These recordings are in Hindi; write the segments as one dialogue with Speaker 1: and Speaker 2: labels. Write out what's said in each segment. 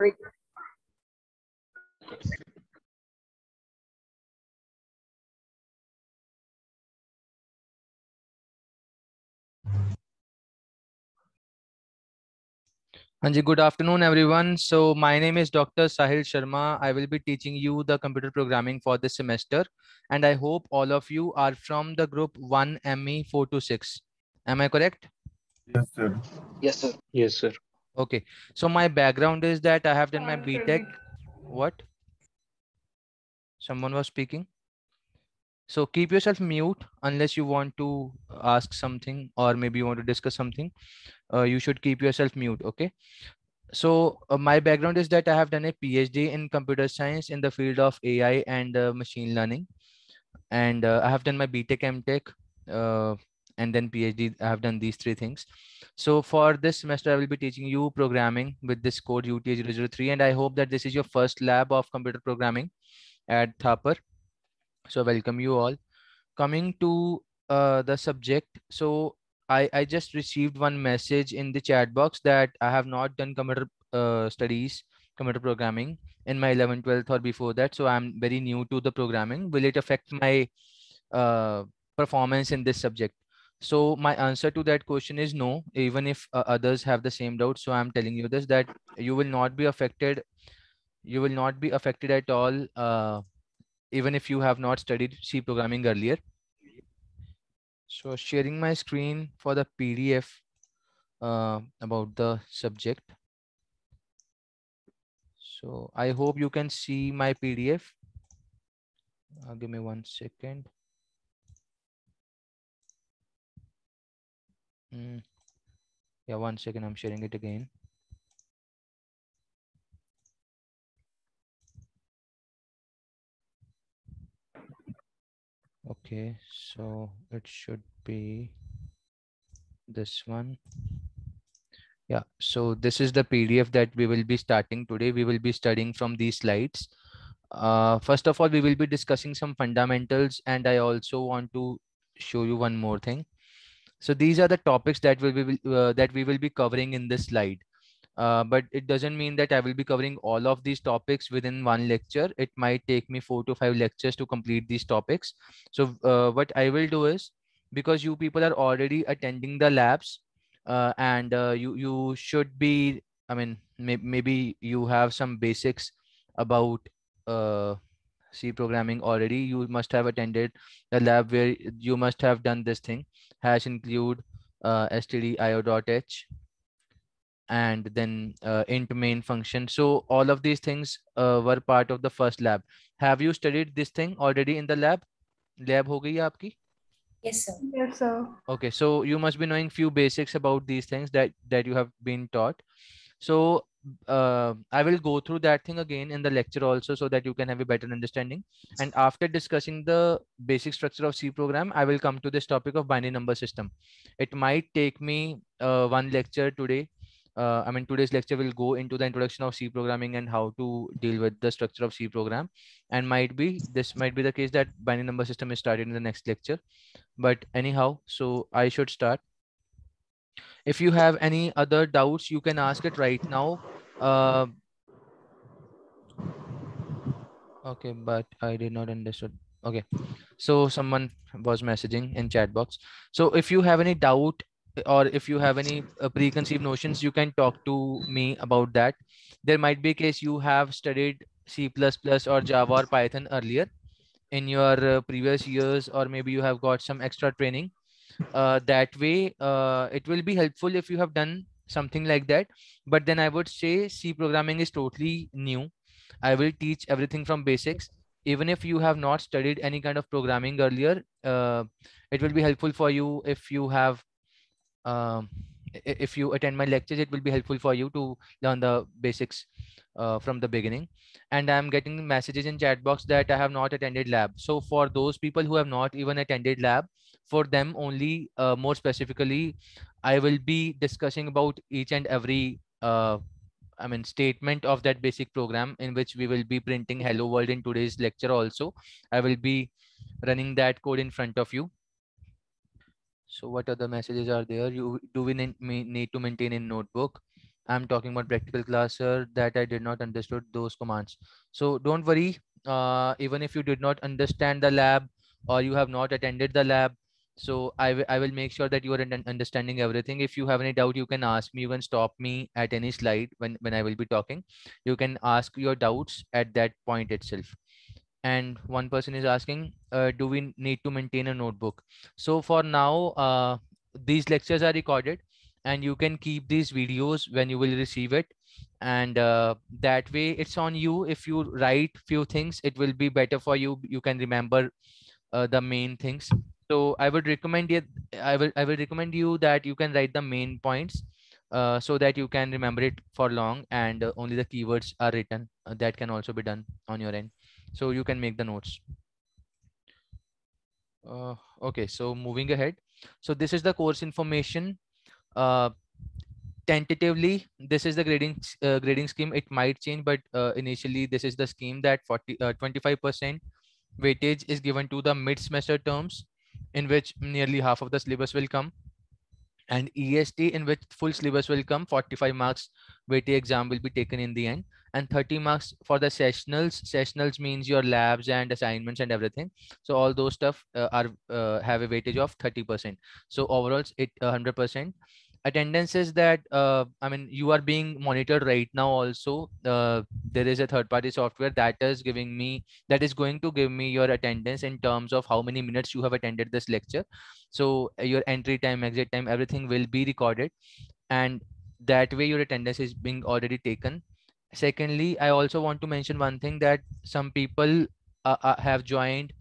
Speaker 1: Great. Hanji, good afternoon, everyone. So my name is Dr. Sahil Sharma. I will be teaching you the computer programming for this semester. And I hope all of you are from the group 1ME426. Am I correct? Yes, sir. Yes, sir. Yes, sir. Okay. So my background is that I have done my btech What? Someone was speaking. So keep yourself mute unless you want to ask something or maybe you want to discuss something. Uh, you should keep yourself mute. Okay. So uh, my background is that I have done a PhD in computer science in the field of AI and uh, machine learning. And uh, I have done my BTEC MTech and then PhD. I have done these three things. So for this semester, I will be teaching you programming with this code UTA003. And I hope that this is your first lab of computer programming at Thapar. So welcome you all. Coming to uh, the subject. So I, I just received one message in the chat box that I have not done computer uh, studies, computer programming in my 11th, 12th or before that. So I'm very new to the programming. Will it affect my uh, performance in this subject? so my answer to that question is no even if uh, others have the same doubt so i'm telling you this that you will not be affected you will not be affected at all uh, even if you have not studied c programming earlier so sharing my screen for the pdf uh, about the subject so i hope you can see my pdf uh, give me one second Mm. Yeah, one second. I'm sharing it again. Okay, so it should be this one. Yeah, so this is the PDF that we will be starting today. We will be studying from these slides. Uh, first of all, we will be discussing some fundamentals and I also want to show you one more thing. So these are the topics that will be uh, that we will be covering in this slide. Uh, but it doesn't mean that I will be covering all of these topics within one lecture. It might take me four to five lectures to complete these topics. So uh, what I will do is because you people are already attending the labs uh, and uh, you, you should be, I mean, may maybe you have some basics about uh, C programming already, you must have attended a lab where you must have done this thing, hash include uh, stdio.h and then uh, int main function. So all of these things uh, were part of the first lab. Have you studied this thing already in the lab? Lab ho gayi aapki? Yes, sir. Yes, sir. Okay, so you must be knowing few basics about these things that that you have been taught. So uh, I will go through that thing again in the lecture also so that you can have a better understanding. And after discussing the basic structure of C program, I will come to this topic of binary number system. It might take me uh, one lecture today. Uh, I mean, today's lecture will go into the introduction of C programming and how to deal with the structure of C program. And might be, this might be the case that binary number system is started in the next lecture. But anyhow, so I should start if you have any other doubts you can ask it right now uh, okay, but I did not understood. Okay, so someone was messaging in chat box. So if you have any doubt or if you have any uh, preconceived notions, you can talk to me about that. There might be a case you have studied C++ or Java or Python earlier in your uh, previous years, or maybe you have got some extra training. Uh, that way, uh, it will be helpful if you have done something like that but then i would say c programming is totally new i will teach everything from basics even if you have not studied any kind of programming earlier uh, it will be helpful for you if you have uh, if you attend my lectures it will be helpful for you to learn the basics uh, from the beginning and i'm getting messages in chat box that i have not attended lab so for those people who have not even attended lab for them only uh, more specifically i will be discussing about each and every uh, i mean statement of that basic program in which we will be printing hello world in today's lecture also i will be running that code in front of you so what other messages are there you do we need to maintain in notebook i'm talking about practical class sir that i did not understood those commands so don't worry uh, even if you did not understand the lab or you have not attended the lab so I, I will make sure that you are understanding everything if you have any doubt you can ask me you can stop me at any slide when when i will be talking you can ask your doubts at that point itself and one person is asking uh, do we need to maintain a notebook so for now uh, these lectures are recorded and you can keep these videos when you will receive it and uh, that way it's on you if you write few things it will be better for you you can remember uh, the main things so i would recommend you i will i will recommend you that you can write the main points uh, so that you can remember it for long and uh, only the keywords are written uh, that can also be done on your end so you can make the notes uh, okay so moving ahead so this is the course information uh, tentatively this is the grading uh, grading scheme it might change but initially this is the scheme that 40 25 percent weightage is given to the mid semester terms in which nearly half of the syllabus will come and EST in which full syllabus will come 45 marks weighty exam will be taken in the end and 30 marks for the sessionals sessionals means your labs and assignments and everything so all those stuff uh, are uh, have a weightage of 30% so overall it 100% attendance is that uh, i mean you are being monitored right now also uh, there is a third party software that is giving me that is going to give me your attendance in terms of how many minutes you have attended this lecture so your entry time exit time everything will be recorded and that way your attendance is being already taken secondly i also want to mention one thing that some people uh, uh have joined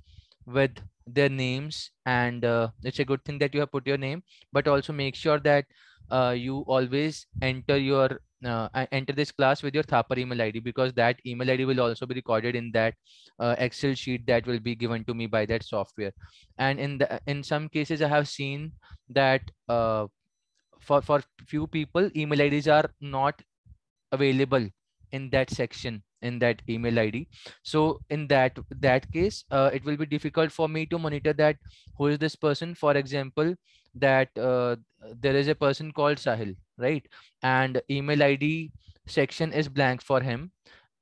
Speaker 1: with their names and uh, it's a good thing that you have put your name but also make sure that uh, you always enter your uh, enter this class with your Thapar email ID because that email ID will also be recorded in that uh, Excel sheet that will be given to me by that software. And in the in some cases, I have seen that uh, for for few people, email IDs are not available in that section in that email id so in that that case uh, it will be difficult for me to monitor that who is this person for example that uh, there is a person called sahil right and email id section is blank for him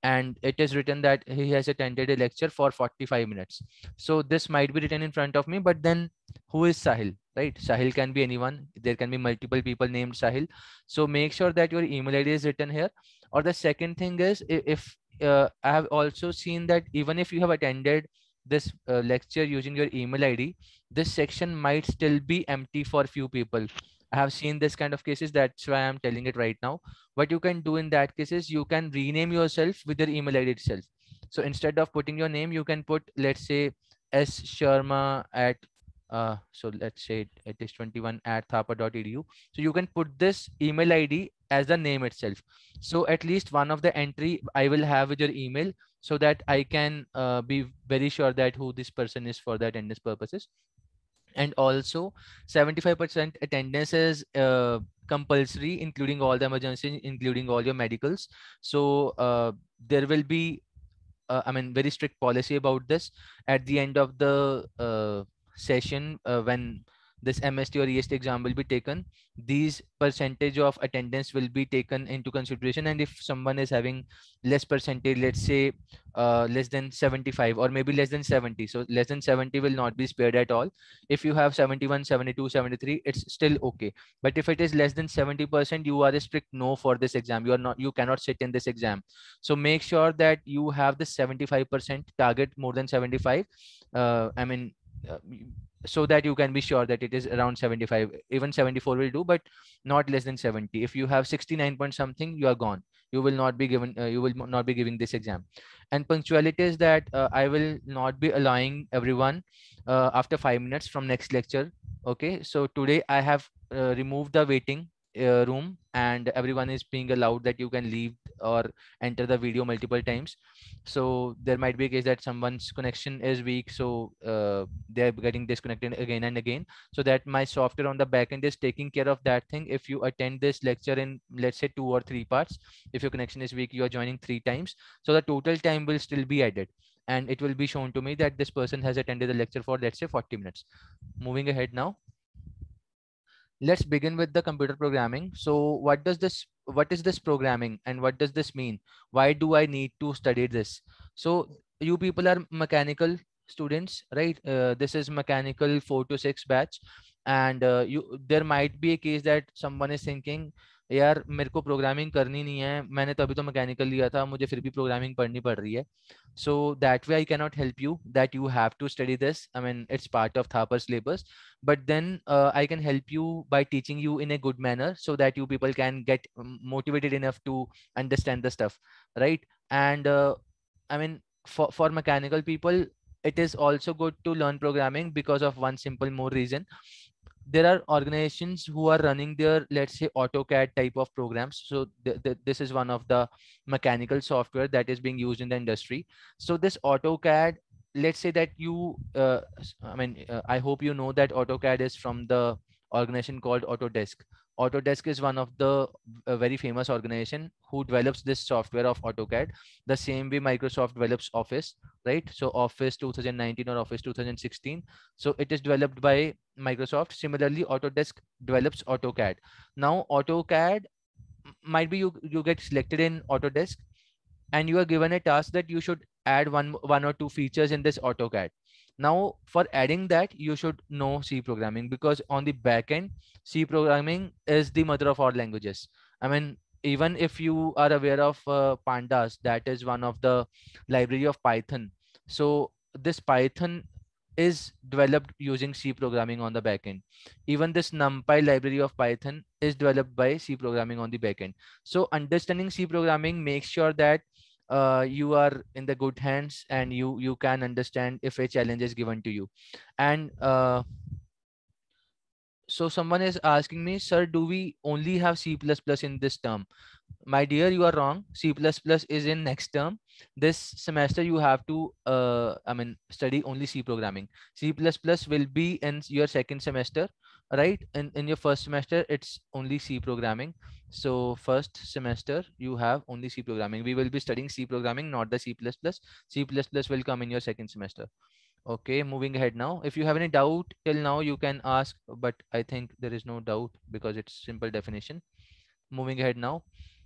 Speaker 1: and it is written that he has attended a lecture for 45 minutes so this might be written in front of me but then who is sahil right sahil can be anyone there can be multiple people named sahil so make sure that your email id is written here or the second thing is if uh, i have also seen that even if you have attended this uh, lecture using your email id this section might still be empty for few people i have seen this kind of cases that's why i'm telling it right now what you can do in that case is you can rename yourself with your email id itself so instead of putting your name you can put let's say s sharma at uh, so let's say it is 21 at thapa.edu so you can put this email id as the name itself. So at least one of the entry I will have with your email so that I can uh, be very sure that who this person is for the attendance purposes. And also 75% attendance is uh, compulsory, including all the emergencies, including all your medicals. So uh, there will be, uh, I mean, very strict policy about this at the end of the uh, session uh, when this MST or EST exam will be taken, these percentage of attendance will be taken into consideration. And if someone is having less percentage, let's say uh, less than 75 or maybe less than 70. So less than 70 will not be spared at all. If you have 71, 72, 73, it's still okay. But if it is less than 70%, you are a strict no for this exam. You are not, you cannot sit in this exam. So make sure that you have the 75% target more than 75. Uh, I mean, uh, so that you can be sure that it is around 75 even 74 will do but not less than 70 if you have 69 point something you are gone you will not be given uh, you will not be giving this exam and punctuality is that uh, i will not be allowing everyone uh, after 5 minutes from next lecture okay so today i have uh, removed the waiting uh, room and everyone is being allowed that you can leave or enter the video multiple times so there might be a case that someone's connection is weak so uh, they're getting disconnected again and again so that my software on the backend is taking care of that thing if you attend this lecture in let's say two or three parts if your connection is weak you are joining three times so the total time will still be added and it will be shown to me that this person has attended the lecture for let's say 40 minutes moving ahead now let's begin with the computer programming so what does this what is this programming and what does this mean why do i need to study this so you people are mechanical students right uh, this is mechanical 4 to 6 batch and uh, you there might be a case that someone is thinking यार मेरे को प्रोग्रामिंग करनी नहीं है मैंने तो अभी तो मैकेनिकल लिया था मुझे फिर भी प्रोग्रामिंग पढ़नी पड़ रही है so that way I cannot help you that you have to study this I mean it's part of Thapar syllabus but then I can help you by teaching you in a good manner so that you people can get motivated enough to understand the stuff right and I mean for mechanical people it is also good to learn programming because of one simple more reason there are organizations who are running their let's say autocad type of programs so th- th- this is one of the mechanical software that is being used in the industry so this autocad let's say that you uh, i mean uh, i hope you know that autocad is from the organization called autodesk Autodesk is one of the uh, very famous organization who develops this software of AutoCAD the same way Microsoft develops Office, right? So Office 2019 or Office 2016. So it is developed by Microsoft. Similarly, Autodesk develops AutoCAD. Now AutoCAD might be you, you get selected in Autodesk and you are given a task that you should add one, one or two features in this AutoCAD. Now for adding that, you should know C programming because on the back end, C programming is the mother of all languages. I mean, even if you are aware of uh, pandas, that is one of the library of Python. So this Python is developed using C programming on the backend. Even this NumPy library of Python is developed by C programming on the backend. So understanding C programming makes sure that uh, you are in the good hands and you you can understand if a challenge is given to you and uh, so someone is asking me, sir, do we only have C++ in this term? My dear, you are wrong. C++ is in next term. This semester you have to, uh, I mean, study only C programming. C++ will be in your second semester, right? In, in your first semester, it's only C programming. So first semester, you have only C programming. We will be studying C programming, not the C++. C++ will come in your second semester. Okay, moving ahead now. If you have any doubt till now, you can ask, but I think there is no doubt because it's simple definition. Moving ahead now.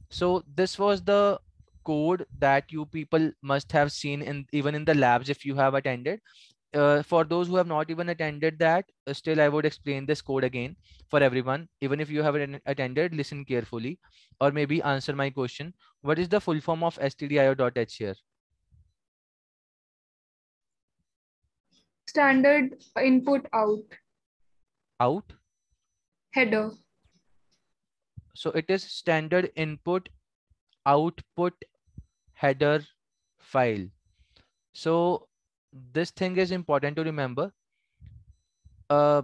Speaker 1: So this was the code that you people must have seen in even in the labs if you have attended. Uh, for those who have not even attended that, uh, still I would explain this code again for everyone. Even if you haven't attended, listen carefully or maybe answer my question. What is the full form of stdio.h here? standard input out out header so it is standard input output header file so this thing is important to remember uh,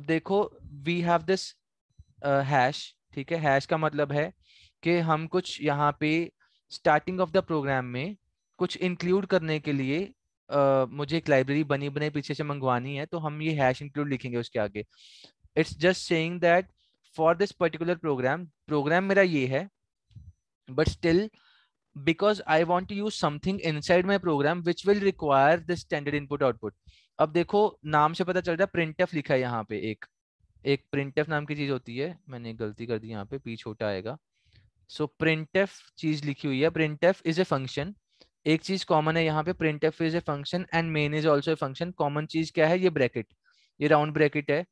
Speaker 1: ab dekho we have this uh, hash theek hai hash ka matlab hai ki hum kuch yahan pe starting of the program mein kuch include karne ke liye मुझे एक लाइब्रेरी बनी बने पीछे से मंगवानी है तो हम ये हैश इंक्लूड लिखेंगे उसके आगे it's just saying that for this particular program program मेरा ये है but still because I want to use something inside my program which will require this standard input output अब देखो नाम से पता चल रहा है प्रिंट लिखा है यहाँ पे एक एक प्रिंट नाम की चीज होती है मैंने गलती कर दी यहाँ पे पी छोटा आएगा सो प्रिंट चीज लिखी हुई है प्रिंट इज ए फंक्शन एक चीज कॉमन है यहाँ पे printf is a function and main is also a function common चीज क्या है ये ब्रैकेट ये राउंड ब्रैकेट है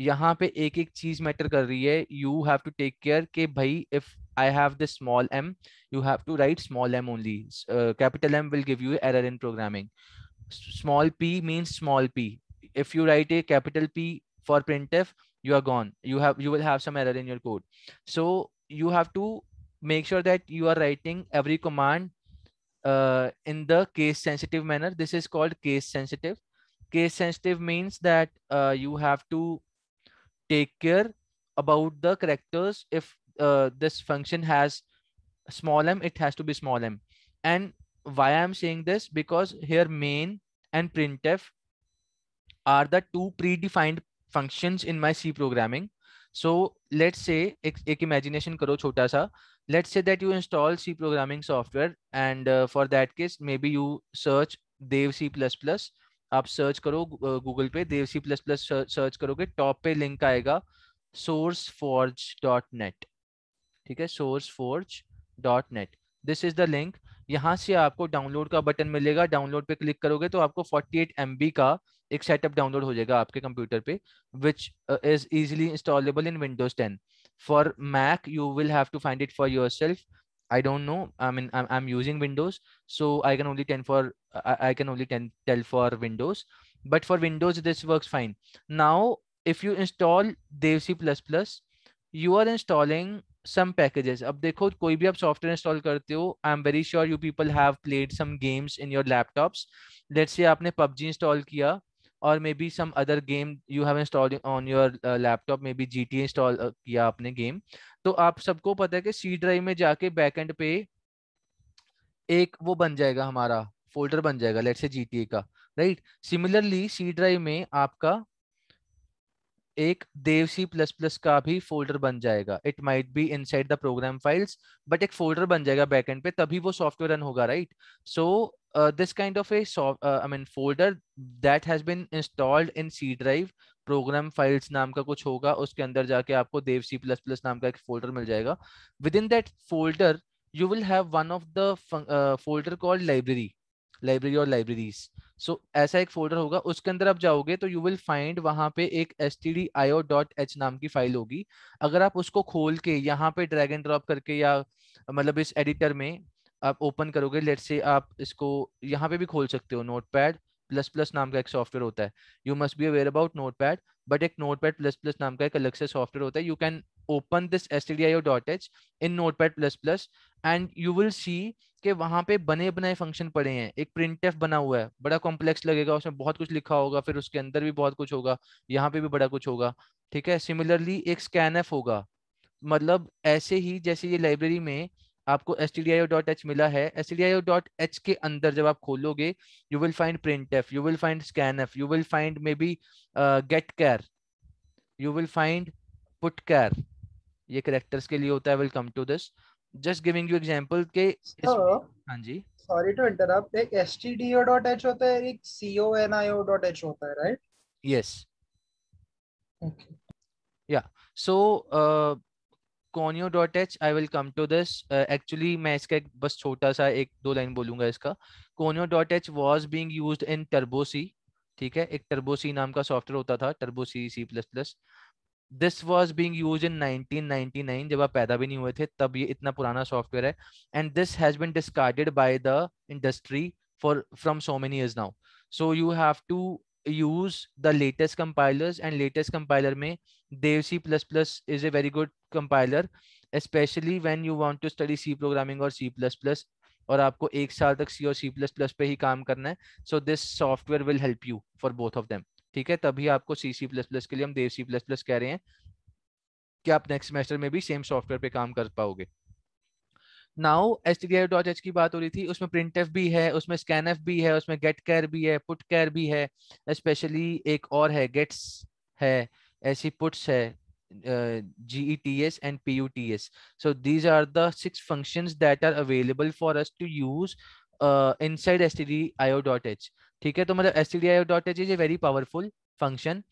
Speaker 1: यहाँ पे एक एक चीज मैटर कर रही है you have to take care कि भाई if I have the small M you have to write small M only capital M will give you error in programming small p means small p if you write a capital p for printf you are gone you have you will have some error in your code so you have to make sure that you are writing every command uh, in the case sensitive manner. This is called case sensitive. Case sensitive means that uh, you have to take care about the characters. If uh, this function has small m, it has to be small m. And why I'm saying this? Because here main and printf are the two predefined functions in my C programming. So let's say एक, एक imagination करो छोटा सा let's say that you install C programming software and uh, for that case maybe you search Dev C++ आप सर्च करो गूगल uh, पे देव प्लस सर्च करोगे टॉप पे लिंक आएगा सोर्स फॉर्ज डॉट नेट ठीक है SourceForge dot net this is the link यहाँ से आपको डाउनलोड का बटन मिलेगा डाउनलोड पे क्लिक करोगे तो आपको 48 एमबी का एक सेटअप डाउनलोड हो जाएगा आपके कंप्यूटर पे which is easily installable in Windows 10 for mac you will have to find it for yourself i don't know i mean i'm, I'm using windows so i can only tell for i, I can only ten, tell for windows but for windows this works fine now if you install devc++ you are installing some packages अब देखो कोई भी आप software install करते हो I'm very sure you people have played some games in your laptops. Let's से आपने PUBG install किया और maybe some other game you have install on your laptop maybe G T install किया आपने गेम तो आप सबको पता है कि सी ड्राइव में जाके बैक एंड पे एक वो बन जाएगा हमारा फोल्डर बन जाएगा लेट से जी टी ए का राइट सिमिलरली सी ड्राइव में आपका एक देव सी प्लस प्लस का भी फोल्डर बन जाएगा it might be inside the program files but एक फोल्डर बन जाएगा बैक एंड पे तभी वो सॉफ्टवेयर रन होगा right so uh, this kind of a soft, uh, I mean folder that has been installed in C drive program files नाम का कुछ होगा उसके अंदर जाके आपको देव सी प्लस प्लस नाम का एक फोल्डर मिल जाएगा within that folder you will have one of the folder called library library और लाइब्रेरीज सो ऐसा एक फोल्डर होगा उसके अंदर आप जाओगे तो यू विल फाइंड वहां पे एक S T D I O dot H नाम की फाइल होगी अगर आप उसको खोल के यहाँ पे ड्रैग एंड ड्रॉप करके या मतलब इस एडिटर में आप ओपन करोगे लेट से आप इसको यहाँ पे भी खोल सकते हो नोट पैड प्लस प्लस नाम का एक सॉफ्टवेयर होता है you must be aware about notepad but एक नोट पैड प्लस प्लस नाम का एक अलग से सॉफ्टवेयर होता है you can open this S T D I O dot H in notepad plus plus and you will see के वहाँ पे बने बनाए फंक्शन पड़े हैं एक प्रिंट एफ बना हुआ है बड़ा कॉम्प्लेक्स लगेगा उसमें बहुत कुछ लिखा होगा फिर उसके अंदर भी बहुत कुछ होगा यहाँ पे भी बड़ा कुछ होगा ठीक है सिमिलरली एक स्कैन एफ होगा मतलब ऐसे ही जैसे ये लाइब्रेरी में आपको stdio.h मिला है stdio.h के अंदर जब आप खोलोगे you will find print F you will find scan F you will find maybe get char you will find put char ये करेक्टर्स के लिए होता है will come to this just giving you example के हाँ जी सॉरी टू इंटरप्ट एक S T D O dot H होता है एक C O O N I dot H होता है राइट यस ओके या so dot H I will come to this actually मैं इसका एक बस छोटा सा एक दो लाइन बोलूंगा इसका dot H was being use in Turbo C ठीक है एक टर्बोसी नाम का सॉफ्टवेयर होता था Turbo C C plus plus this was being use in nineteen ninety nine जब आप पैदा भी नहीं हुए थे तब ये इतना पुराना सॉफ्टवेयर है and this has been discarded by the industry for from so many is now so you have to use the latest compilers and latest compiler may dev c++ is a very good compiler especially when you want to study c programming or c++ और आपको एक साल तक सी और सी प्लस प्लस पे ही काम करना है so this software will help you for both of them ठीक है तभी आपको सी सी प्लस प्लस के लिए हम देव सी प्लस प्लस कह रहे हैं कि आप नेक्स्ट सेमेस्टर में भी सेम सॉफ्टवेयर पे काम कर पाओगे नाउ एच डॉट एच की बात हो रही थी उसमें प्रिंट एफ भी है उसमें स्कैन एफ भी है उसमें गेट केयर भी है पुट कैर भी है स्पेशली एक और है गेट्स है ऐसी पुट्स है G E T S and P U T S so these are दिक्स function that are available for us to use inside S T D I O dot H ठीक है तो मतलब S T D I O dot H is a very powerful function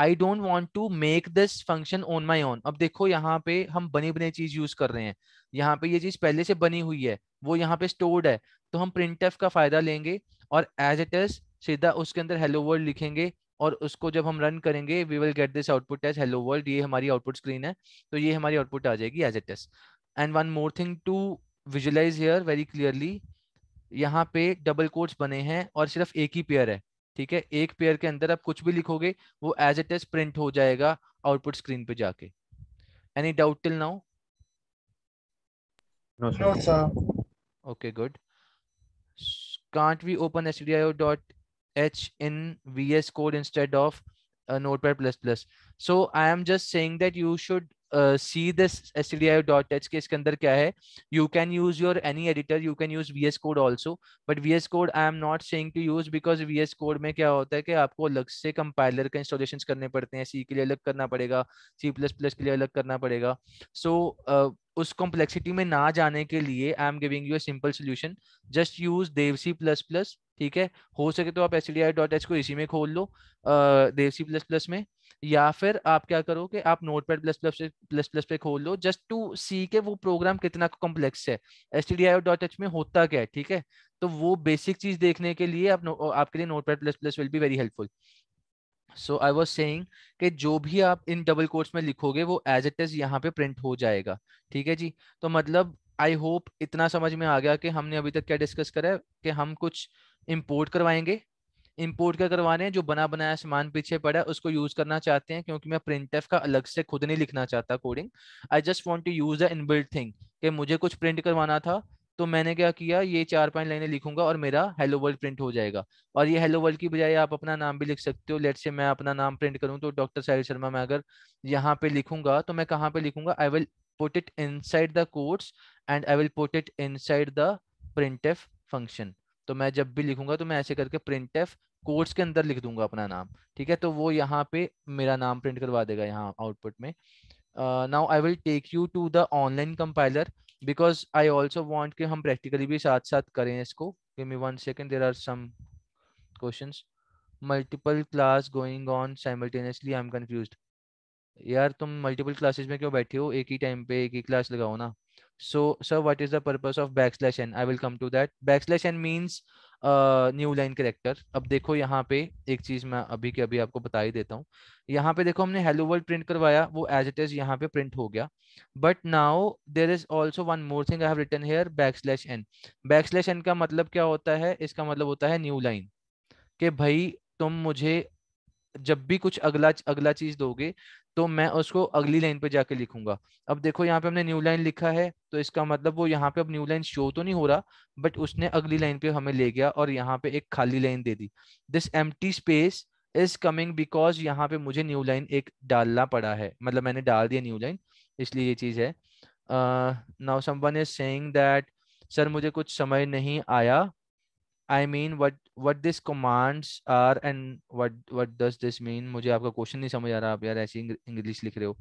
Speaker 1: I don't want to make this function on my own अब देखो यहाँ पे हम बनी बनी चीज यूज कर रहे हैं यहाँ पे ये चीज पहले से बनी हुई है वो यहाँ पे स्टोर्ड है तो हम प्रिंट का फायदा लेंगे और एज इट इज सीधा उसके अंदर हेलो वर्ल्ड लिखेंगे और उसको जब हम रन करेंगे we will get this output as hello world ये हमारी आउटपुट स्क्रीन है तो ये हमारी आउटपुट आ जाएगी as it is and one more thing to visualize here very clearly यहाँ पे डबल कोर्ट्स बने हैं और सिर्फ एक ही पेयर है ठीक है एक पेयर के अंदर आप कुछ भी लिखोगे वो एज ए टेस्ट प्रिंट हो जाएगा आउटपुट स्क्रीन पे जाके any doubt till now okay good can't we open S D I O dot H in V S code instead of notepad plus plus so I am just saying that you should see this S D I dot H के इसके अंदर क्या है you can use your any editor you can use V S code also but V S code I am not saying to use because V S code में क्या होता है कि आपको अलग से कंपाइलर का इंस्टॉलेशन करने पड़ते हैं सी के लिए अलग करना पड़ेगा सी प्लस प्लस के लिए अलग करना पड़ेगा सो so, uh, उस कॉम्प्लेक्सिटी में ना जाने के लिए I am giving you a simple solution just use Dev C plus plus ठीक है हो सके तो आप एस डॉट एच को इसी में खोल लो देवसी प्लस प्लस में या फिर आप क्या करो कि आप notepad plus plus plus plus पे खोल लो जस्ट टू सी के वो प्रोग्राम कितना कॉम्प्लेक्स है एस डॉट एच में होता क्या है ठीक है तो वो बेसिक चीज देखने के लिए आप आपके लिए notepad plus plus will be very helpful so I was saying जो भी आप इन डबल कोर्ट्स में लिखोगे वो एज इट इज यहाँ पे प्रिंट हो जाएगा ठीक है जी तो मतलब आई होप इतना समझ में आ गया कि हमने अभी तक क्या डिस्कस करा है कि हम कुछ इम्पोर्ट करवाएंगे इम्पोर्ट क्या करवा रहे हैं जो बना बनाया सामान पीछे पड़ा है उसको यूज करना चाहते हैं क्योंकि मैं प्रिंट का अलग से खुद नहीं लिखना चाहता coding I just want to use the inbuilt thing कि मुझे कुछ प्रिंट करवाना था तो मैंने क्या किया ये चार पांच लाइनें लिखूंगा और मेरा हेलो वर्ल्ड प्रिंट हो जाएगा और ये हेलो वर्ल्ड की बजाय आप अपना नाम भी लिख सकते हो लेट से मैं अपना नाम प्रिंट करूँ तो डॉक्टर साहिल शर्मा मैं अगर यहाँ पे लिखूंगा तो मैं कहाँ पे लिखूंगा I will put it side the quotes and I will put it side the print F function तो मैं जब भी लिखूंगा तो मैं ऐसे करके प्रिंट एफ कोर्स के अंदर लिख दूंगा अपना नाम ठीक है तो वो यहाँ पे मेरा नाम प्रिंट करवा देगा यहाँ आउटपुट में now I will take you to the online compiler because I also want कि हम प्रैक्टिकली भी साथ साथ करें इसको give me one second there are some questions multiple class going on simultaneously i'm यार तुम मल्टीपल क्लासेज में क्यों बैठे हो एक ही टाइम पे एक ही क्लास लगाओ ना so sir what is the purpose of backslash N I will come to that backslash N new line character अब देखो यहाँ पे एक चीज मैं अभी के अभी आपको बता ही देता हूँ यहाँ पे देखो हमने हेलो वर्ल्ड प्रिंट करवाया वो एज इट इज यहाँ पे प्रिंट हो गया but now there is also one more thing I have here backslash N backslash N का मतलब क्या होता है इसका मतलब होता है न्यू लाइन के भाई तुम मुझे जब भी कुछ अगला अगला चीज दोगे तो मैं उसको अगली लाइन पे जाके लिखूंगा अब देखो यहाँ पे हमने न्यू लाइन लिखा है तो इसका मतलब वो यहाँ पे अब न्यू लाइन शो तो नहीं हो रहा बट उसने अगली लाइन पे हमें ले गया और यहाँ पे एक खाली लाइन दे दी this M space is coming because यहाँ पे मुझे न्यू लाइन एक डालना पड़ा है मतलब मैंने डाल दिया न्यू लाइन इसलिए ये चीज है now someone is saying that sir मुझे कुछ समय नहीं आया I mean what what this commands are and what what does this mean मुझे आपका क्वेश्चन नहीं समझ आ रहा आप यार ऐसी इंग्लिश लिख रहे हो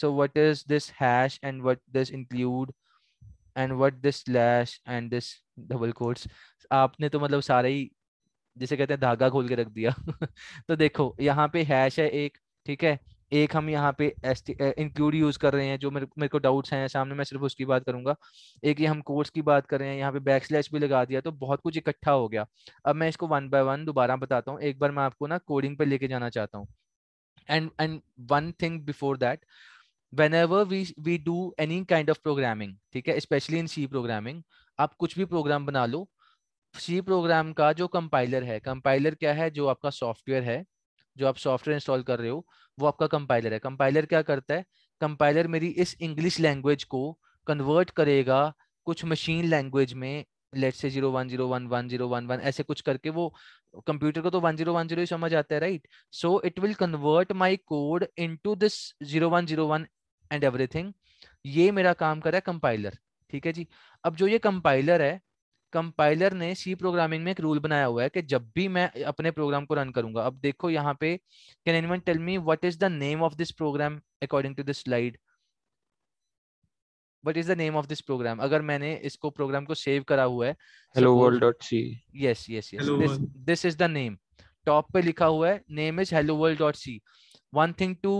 Speaker 1: so what is this hash and what this include and what this slash and this double quotes आपने तो मतलब सारे ही जिसे कहते हैं धागा खोल के रख दिया तो देखो यहाँ पे हैश है एक ठीक है एक हम यहाँ पे एस इंक्लूड यूज कर रहे हैं जो मेरे मेरे को डाउट्स हैं सामने मैं सिर्फ उसकी बात करूंगा एक ये हम कोर्स की बात कर रहे हैं यहाँ पे बैक स्लैश भी लगा दिया तो बहुत कुछ इकट्ठा हो गया अब मैं इसको वन बाय वन दोबारा बताता हूँ एक बार मैं आपको ना कोडिंग पे लेके जाना चाहता हूँ and and one thing before that whenever we we do any kind of programming ठीक है स्पेशली इन सी प्रोग्रामिंग आप कुछ भी प्रोग्राम बना लो सी प्रोग्राम का जो कंपाइलर है कंपाइलर क्या है जो आपका सॉफ्टवेयर है जो आप सॉफ्टवेयर इंस्टॉल कर रहे हो वो आपका कंपाइलर है कंपाइलर क्या करता है कंपाइलर मेरी इस इंग्लिश लैंग्वेज को कन्वर्ट करेगा कुछ मशीन लैंग्वेज में let say zero one zero one one zero one one ऐसे कुछ करके वो कंप्यूटर को तो वन जीरो वन जीरो ही समझ आता है right so it will convert my code into this zero one zero one and everything ये मेरा काम कर रहा है कंपाइलर ठीक है जी अब जो ये कंपाइलर है कंपाइलर ने सी प्रोग्रामिंग में एक रूल बनाया हुआ है कि जब भी मैं अपने प्रोग्राम को रन करूंगा अब देखो यहाँ पे can anyone tell me what is the name of this program according to this slide what is the name of this program अगर मैंने इसको प्रोग्राम को सेव करा हुआ है hello world dot C yes yes yes this is the name top पे लिखा हुआ है name is hello world dot C one thing to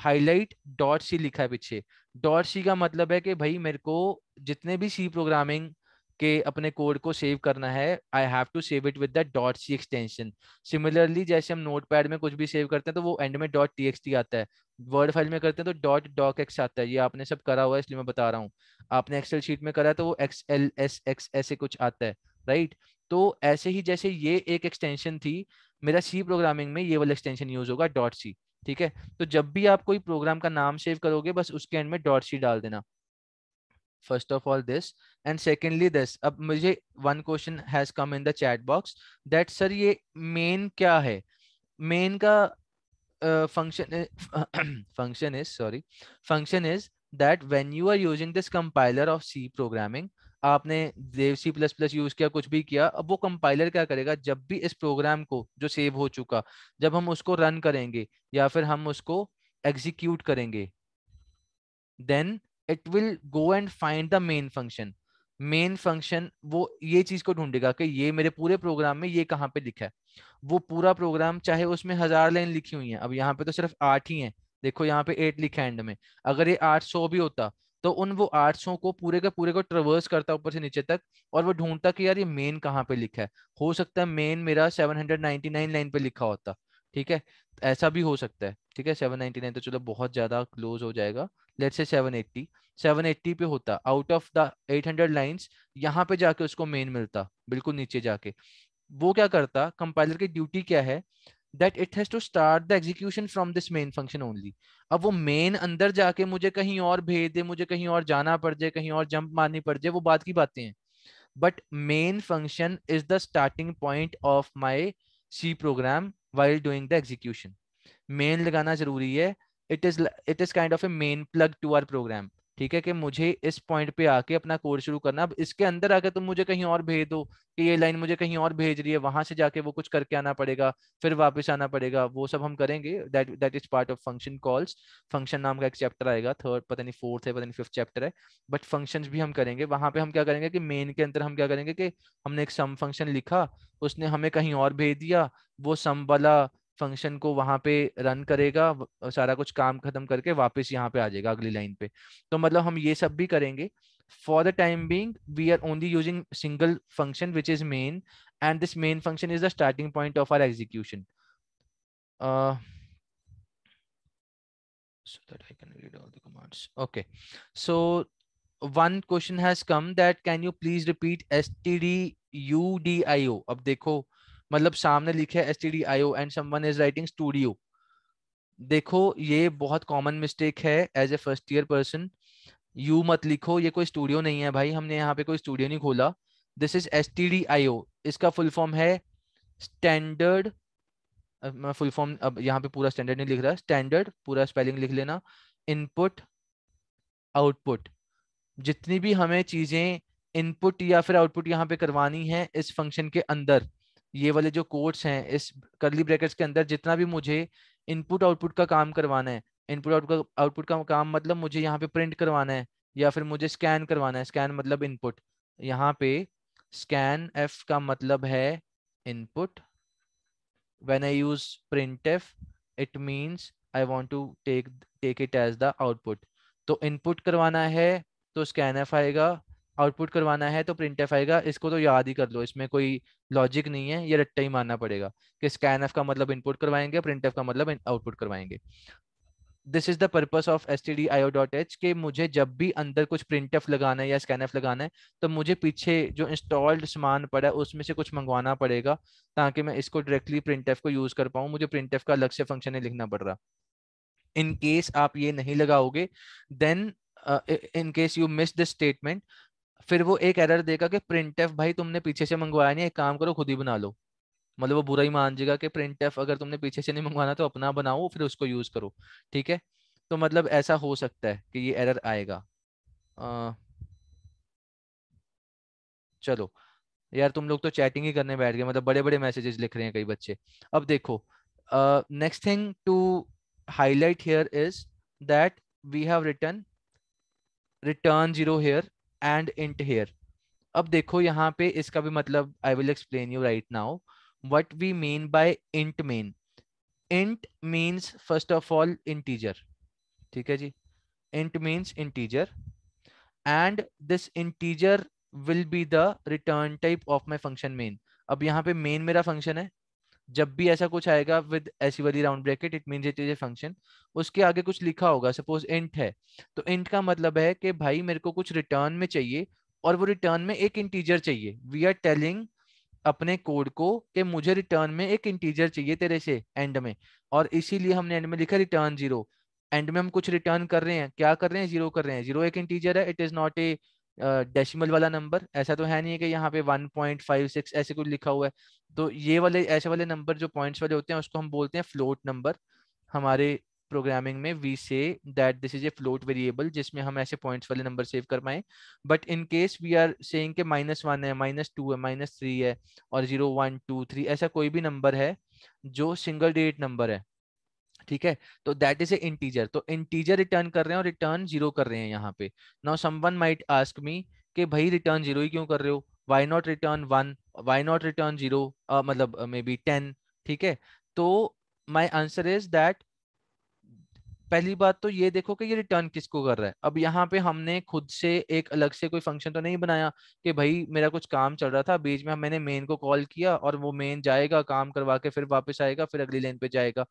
Speaker 1: highlight dot C लिखा है पीछे डॉट सी का मतलब है कि भाई मेरे को जितने भी सी प्रोग्रामिंग कि अपने कोड को सेव करना है I have to save it with the dot C extension similarly जैसे हम नोट पैड में कुछ भी सेव करते हैं तो वो एंड में डॉट टी एक्स टी आता है वर्ड फाइल में करते हैं तो डॉट डॉक एक्स आता है ये आपने सब करा हुआ है इसलिए मैं बता रहा हूँ आपने एक्सेल शीट में करा है तो वो एक्स एल एस एक्स ऐसे कुछ आता है राइट तो ऐसे ही जैसे ये एक एक्सटेंशन थी मेरा सी प्रोग्रामिंग में ये वाला एक्सटेंशन यूज होगा डॉट सी ठीक है तो जब भी आप कोई प्रोग्राम का नाम सेव करोगे बस उसके एंड में डॉट सी डाल देना first of all this and secondly this ab mujhe one question has come in the chat box that sir ye main kya hai main ka uh, function uh, function is sorry function is that when you are using this compiler of C programming आपने Dev C plus plus use किया कुछ भी किया अब वो कंपाइलर क्या करेगा जब भी इस प्रोग्राम को जो सेव हो चुका जब हम उसको रन करेंगे या फिर हम उसको एग्जीक्यूट करेंगे then it will go and find the main function main function वो ये चीज को ढूंढेगा कि ये मेरे पूरे प्रोग्राम में ये कहाँ पे लिखा है वो पूरा प्रोग्राम चाहे उसमें हजार लाइन लिखी हुई है अब यहाँ पे तो सिर्फ आठ ही है देखो यहाँ पे एट लिखा है एंड में अगर ये आठ सौ भी होता तो उन वो आठ सौ को पूरे का पूरे को ट्रवर्स करता ऊपर से नीचे तक और वो ढूंढता कि यार ये मेन कहाँ पे लिखा है हो सकता है मेन मेरा seven hundred ninety nine line पे लिखा होता ठीक है ऐसा भी हो सकता है ठीक है सेवन नाइन तो चलो बहुत ज्यादा क्लोज हो जाएगा लेट से 780 780 पे होता आउट ऑफ द 800 लाइंस यहाँ पे जाके उसको मेन मिलता बिल्कुल नीचे जाके वो क्या करता कंपाइलर की ड्यूटी क्या है that it has to start the execution from this main function only अब वो मेन अंदर जाके मुझे कहीं और भेज दे मुझे कहीं और जाना पड़ जाए कहीं और जंप मारनी पड़ जाए वो बात की बातें हैं but main function is the starting point of my C program while doing the execution main लगाना जरूरी है it is it is kind of a main plug to our program ठीक है कि मुझे इस पॉइंट पे आके अपना कोर्स शुरू करना अब इसके अंदर आके तुम मुझे कहीं और भेज दो कि ये लाइन मुझे कहीं और भेज रही है वहां से जाके वो कुछ करके आना पड़ेगा फिर वापस आना पड़ेगा वो सब हम करेंगे that that is part of function calls function नाम का एक चैप्टर आएगा थर्ड पता नहीं फोर्थ है पता नहीं फिफ्थ चैप्टर है बट फंक्शन भी हम करेंगे वहां पे हम क्या करेंगे कि मेन के अंदर हम क्या करेंगे कि हमने एक सम फंक्शन लिखा उसने हमें कहीं और भेज दिया वो सम वाला फंक्शन को वहां पे रन करेगा सारा कुछ काम खत्म करके वापस यहाँ पे आ जाएगा अगली लाइन पे तो मतलब हम ये सब भी करेंगे for the time being we are only using single function which is main and this main function is the starting point of our execution so that i can read all the commands okay so one question has come that can you please repeat std udio ab dekho uh, मतलब सामने लिखे S T D I O and someone is writing studio देखो ये बहुत कॉमन मिस्टेक है as a first year person you मत लिखो ये कोई स्टूडियो नहीं है भाई हमने यहाँ पे कोई स्टूडियो नहीं खोला this is S T D I O इसका फुल फॉर्म है स्टैंडर्ड मैं फुल फॉर्म अब यहाँ पे पूरा स्टैंडर्ड नहीं लिख रहा स्टैंडर्ड पूरा स्पेलिंग लिख लेना इनपुट आउटपुट जितनी भी हमें चीजें इनपुट या फिर आउटपुट यहाँ पे करवानी है इस फंक्शन के अंदर ये वाले जो कोड्स हैं इस करली ब्रैकेट्स के अंदर जितना भी मुझे इनपुट आउटपुट का काम करवाना है इनपुट आउटपुट आउटपुट का काम मतलब मुझे यहाँ पे प्रिंट करवाना है या फिर मुझे स्कैन करवाना है स्कैन मतलब इनपुट यहाँ पे स्कैन एफ का मतलब है input I use printf it means I want to take take it as the output तो इनपुट करवाना है तो स्कैन एफ आएगा आउटपुट करवाना है तो प्रिंट एफ आएगा इसको तो याद ही कर लो इसमें कोई लॉजिक नहीं है ये रट्टा ही मानना पड़ेगा कि स्कैन एफ का मतलब इनपुट करवाएंगे प्रिंट एफ का मतलब आउटपुट करवाएंगे this is the purpose of S T D IO dot H के मुझे जब भी अंदर कुछ प्रिंट एफ लगाना है या स्कैन एफ लगाना है तो मुझे पीछे जो इंस्टॉल्ड सामान पड़ा है उसमें से कुछ मंगवाना पड़ेगा ताकि मैं इसको डायरेक्टली प्रिंट एफ को यूज कर पाऊँ मुझे प्रिंट एफ का अलग से फंक्शन नहीं लिखना पड़ रहा इनकेस आप ये नहीं लगाओगे then in case you miss this statement फिर वो एक एरर देगा कि प्रिंट एफ भाई तुमने पीछे से मंगवाया नहीं एक काम करो खुद ही बना लो मतलब वो बुरा ही मान जाएगा कि प्रिंट एफ अगर तुमने पीछे से नहीं मंगवाना तो अपना बनाओ फिर उसको यूज करो ठीक है तो मतलब ऐसा हो सकता है कि ये एरर आएगा आ, चलो यार तुम लोग तो चैटिंग ही करने बैठ गए मतलब बड़े बड़े मैसेजेस लिख रहे हैं कई बच्चे अब देखो next thing to highlight here is that we have return return zero here and int here अब देखो यहाँ पे इसका भी मतलब I will explain you right now what we mean by int main int means first of all integer ठीक है जी int means integer and this integer will be the return type of my function main अब यहाँ पे मेन मेरा फंक्शन है जब भी ऐसा कुछ आएगा विद ऐसी वाली round bracket it mean it is a function उसके आगे कुछ लिखा होगा सपोज इंट है तो इंट का मतलब है कि भाई मेरे को कुछ रिटर्न में चाहिए और वो रिटर्न में एक इंटीजर चाहिए वी आर टेलिंग अपने कोड को कि मुझे रिटर्न में एक इंटीजर चाहिए तेरे से एंड में और इसीलिए हमने एंड में लिखा रिटर्न जीरो एंड में हम कुछ रिटर्न कर रहे हैं क्या कर रहे हैं जीरो कर रहे हैं जीरो एक इंटीजर है it is not a decimal वाला नंबर ऐसा तो है नहीं है कि यहाँ पे 1.56 ऐसे कुछ लिखा हुआ है तो ये वाले ऐसे वाले नंबर जो पॉइंट्स वाले होते हैं उसको हम बोलते हैं फ्लोट नंबर हमारे प्रोग्रामिंग में we say that this is a float variable जिसमें हम ऐसे पॉइंट्स वाले नंबर सेव कर पाए but in case we are saying के माइनस वन है माइनस टू है माइनस थ्री है और जीरो वन टू थ्री ऐसा कोई भी नंबर है जो सिंगल डिजिट नंबर है ठीक है तो दैट इज ए इंटीजर तो इंटीजर रिटर्न कर रहे हैं और रिटर्न जीरो कर रहे हैं यहाँ पे now someone might ask me के भाई रिटर्न जीरो ही क्यों कर रहे हो why not return one why not return zero मतलब मे बी टेन ठीक है तो माई आंसर इज दैट पहली बात तो ये देखो कि ये रिटर्न किसको कर रहा है अब यहाँ पे हमने खुद से एक अलग से कोई फंक्शन तो नहीं बनाया कि भाई मेरा कुछ काम चल रहा था बीच में मैंने मेन को कॉल किया और वो मेन जाएगा काम करवा के फिर वापस आएगा फिर अगली लाइन पे जाएगा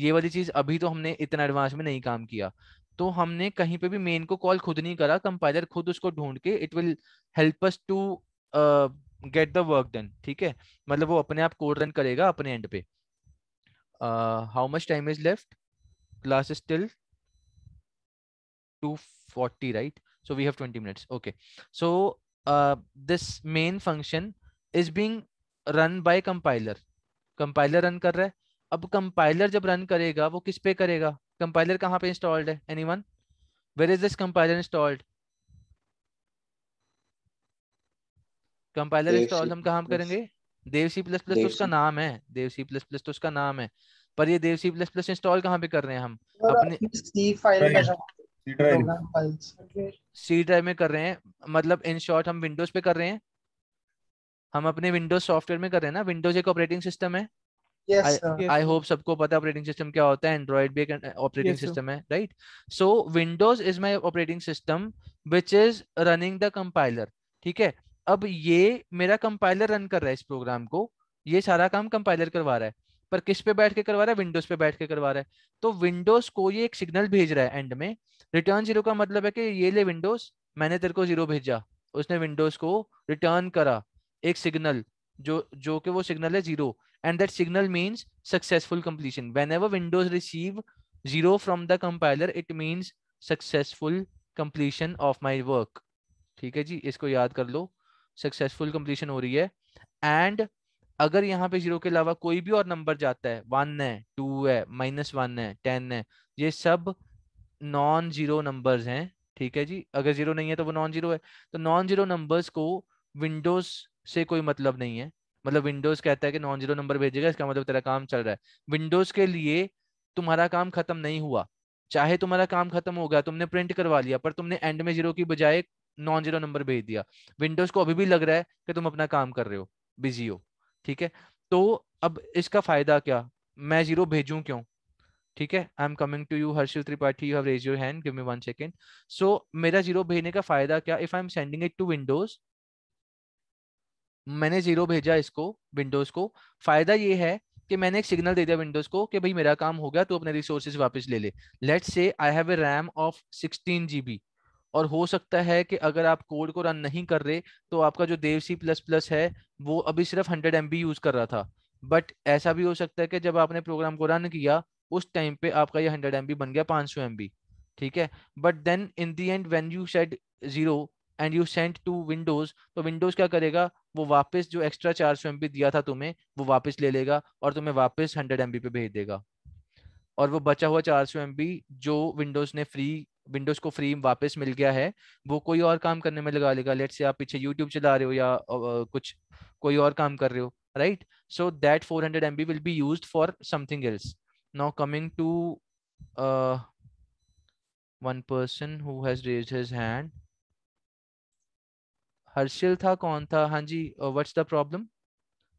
Speaker 1: ये वाली चीज अभी तो हमने इतना एडवांस में नहीं काम किया तो हमने कहीं पे भी मेन को कॉल खुद नहीं करा कंपाइलर खुद उसको ढूंढ के it will help us to get the work done ठीक है मतलब वो अपने आप कोड रन करेगा अपने एंड पे how much time is left class is still two forty right so we have twenty minutes okay so this main function is being run by compiler compiler run कर रहा है अब कंपाइलर जब रन करेगा वो किस पे करेगा कंपाइलर कहाँ पे इंस्टॉल्ड है anyone where is this compiler installed compiler install हम कहा करेंगे देव सी प्लस प्लस उसका नाम है देव सी प्लस प्लस तो उसका नाम है पर ये Dev C plus plus install कहाँ पे कर रहे हैं हम अपने सी ड्राइव में कर रहे हैं मतलब इन शॉर्ट हम विंडोज पे कर रहे हैं हम अपने विंडोज सॉफ्टवेयर में कर रहे हैं ना विंडोज एक ऑपरेटिंग सिस्टम है आई होप सबको पता है ऑपरेटिंग सिस्टम क्या होता है एंड्रॉइड भी एक ऑपरेटिंग uh, सिस्टम है right so Windows is my operating system which is running the compiler ठीक है अब ये मेरा कंपाइलर रन कर रहा है इस प्रोग्राम को ये सारा काम कंपाइलर करवा रहा है पर किस पे बैठ के करवा रहा है विंडोज पे बैठ के करवा रहा है तो विंडोज को ये एक सिग्नल भेज रहा है एंड में रिटर्न जीरो का मतलब है कि ये ले विंडोज मैंने तेरे को जीरो भेजा उसने विंडोज को रिटर्न करा एक सिग्नल जो जो कि वो सिग्नल है zero and that signal means successful completion. Whenever Windows receive zero from the compiler, it means successful completion of my work. ठीक है जी इसको याद कर लो सक्सेसफुल कंप्लीशन हो रही है एंड अगर यहाँ पे जीरो के अलावा कोई भी और नंबर जाता है वन है टू है माइनस वन है टेन है ये सब नॉन जीरो नंबर्स हैं ठीक है जी अगर जीरो नहीं है तो वो नॉन जीरो है तो नॉन जीरो नंबर्स को विंडोज से कोई मतलब नहीं है मतलब विंडोज कहता है कि नॉन जीरो नंबर भेजेगा इसका मतलब तेरा काम चल रहा है विंडोज के लिए तुम्हारा काम खत्म नहीं हुआ चाहे तुम्हारा काम खत्म हो गया तुमने प्रिंट करवा लिया पर तुमने एंड में जीरो की बजाय नॉन जीरो नंबर भेज दिया विंडोज को अभी भी लग रहा है कि तुम अपना काम कर रहे हो बिजी हो ठीक है तो अब इसका फायदा क्या मैं जीरो भेजू क्यों ठीक है I am coming to you Harshil Tripathi you have raise your hand give me one second so मेरा जीरो भेजने का फायदा क्या if I am sending it to Windows मैंने जीरो भेजा इसको विंडोज को फायदा ये है कि मैंने एक सिग्नल दे दिया विंडोज को कि भाई मेरा काम हो गया तू अपने रिसोर्सेज वापस ले ले let's say I have a RAM of sixteen GB और हो सकता है कि अगर आप कोड को रन नहीं कर रहे तो आपका जो देव सी प्लस प्लस है वो अभी सिर्फ हंड्रेड एम बी यूज कर रहा था बट ऐसा भी हो सकता है कि जब आपने प्रोग्राम को रन किया उस टाइम पे आपका ये हंड्रेड एम बी बन गया पाँच सौ एम बी ठीक है but then in the end when you set zero and you sent to Windows तो विंडोज क्या करेगा वो वापस जो एक्स्ट्रा चार सौ दिया था तुम्हें वो वापस ले लेगा और तुम्हें वापस हंड्रेड एम पे भेज देगा और वो बचा हुआ चार सौ जो विंडोज ने फ्री विंडोज को फ्री वापस मिल गया है वो कोई और काम करने में लगा लेगा लेट से आप पीछे यूट्यूब चला रहे हो या कुछ कोई और काम कर रहे हो right so that four hundred M B will be use for something else now coming to one person who has raised his hand Harshil था कौन था हाँ जी what's the problem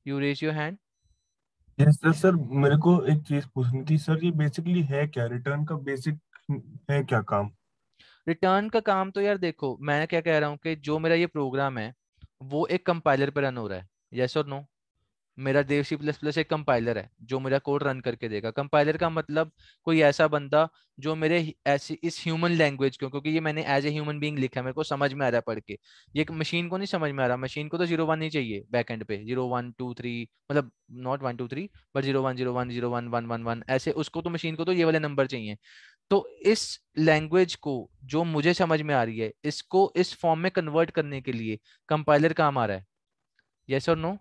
Speaker 1: you raise your hand yes sir sir मेरे को एक चीज पूछनी थी सर ये बेसिकली है क्या रिटर्न का बेसिक है क्या काम रिटर्न का काम तो यार देखो मैं क्या कह रहा हूँ कि जो मेरा ये प्रोग्राम है वो एक कंपाइलर पर रन हो रहा है यस और नो मेरा देव सी प्लस प्लस एक कंपाइलर है जो मेरा कोड रन करके देगा कंपाइलर का मतलब कोई ऐसा बंदा जो मेरे ऐसी इस ह्यूमन लैंग्वेज को क्योंकि ये मैंने एज ए ह्यूमन बीइंग लिखा है मेरे को समझ में आ रहा है पढ़ के ये मशीन को नहीं समझ में आ रहा मशीन को तो जीरो वन ही चाहिए बैक एंड पे जीरो वन टू थ्री मतलब not one two three but zero one zero one zero one one one one ऐसे उसको तो मशीन को तो ये वाले नंबर चाहिए तो इस लैंग्वेज को जो मुझे समझ में आ रही है इसको इस फॉर्म में कन्वर्ट करने के लिए कंपाइलर काम आ रहा है यस और नो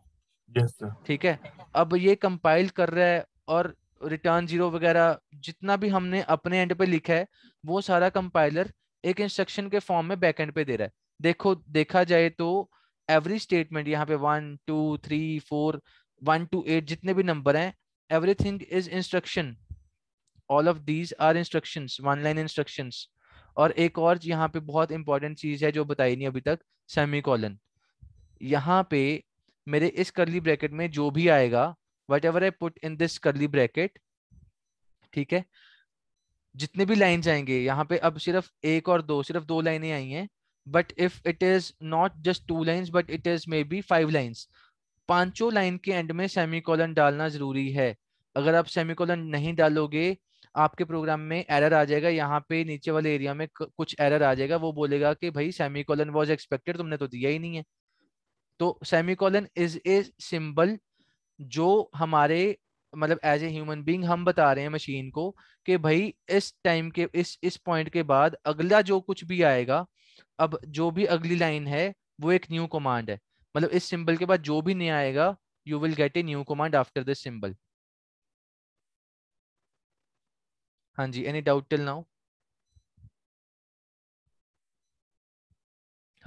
Speaker 1: ठीक है अब ये कंपाइल कर रहा है और रिटर्न जीरो वगैरह जितना भी हमने अपने एंड पे लिखा है वो सारा कंपाइलर एक इंस्ट्रक्शन के फॉर्म में बैक एंड पे दे रहा है देखो देखा जाए तो एवरी स्टेटमेंट यहाँ पे one two three four one two eight जितने भी नंबर हैं everything is instruction all of these are instruction one line instruction और एक और यहाँ पे बहुत इंपॉर्टेंट चीज है जो बताई नहीं अभी तक सेमी कॉलन यहाँ पे मेरे इस करली ब्रैकेट में जो भी आएगा whatever I put in this curly bracket ठीक है जितने भी लाइन आएंगे यहाँ पे अब सिर्फ एक और दो सिर्फ दो लाइनें आई हैं but if it is not just two lines but it is maybe five lines पांचों लाइन के एंड में सेमी कॉलन डालना जरूरी है अगर आप सेमी कॉलन नहीं डालोगे आपके प्रोग्राम में एरर आ जाएगा यहाँ पे नीचे वाले एरिया में कुछ एरर आ जाएगा वो बोलेगा कि भाई सेमी कॉलन वॉज एक्सपेक्टेड तुमने तो दिया ही नहीं है तो सेमीकोलन इज ए सिंबल जो हमारे मतलब एज ए ह्यूमन बींग हम बता रहे हैं मशीन को कि भाई इस टाइम के इस इस पॉइंट के बाद अगला जो कुछ भी आएगा अब जो भी अगली लाइन है वो एक न्यू कमांड है मतलब इस सिंबल के बाद जो भी नया आएगा you will get a new command after this symbol हाँ जी any doubt till now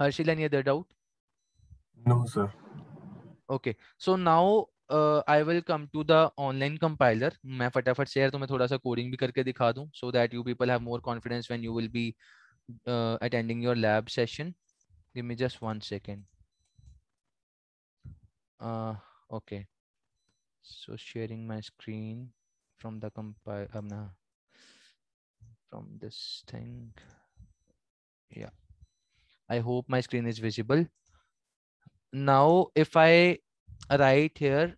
Speaker 1: Harshil any other doubt No, sir. Okay. So now I will to the online compiler मैं फटाफट शेयर यार तुम्हें थोड़ा सा कोडिंग भी करके दिखा दूँ so that you people have more confidence when you will be attending your lab session give me just one second okay so sharing my screen from the compile from this thing I hope my screen is visible now if I write here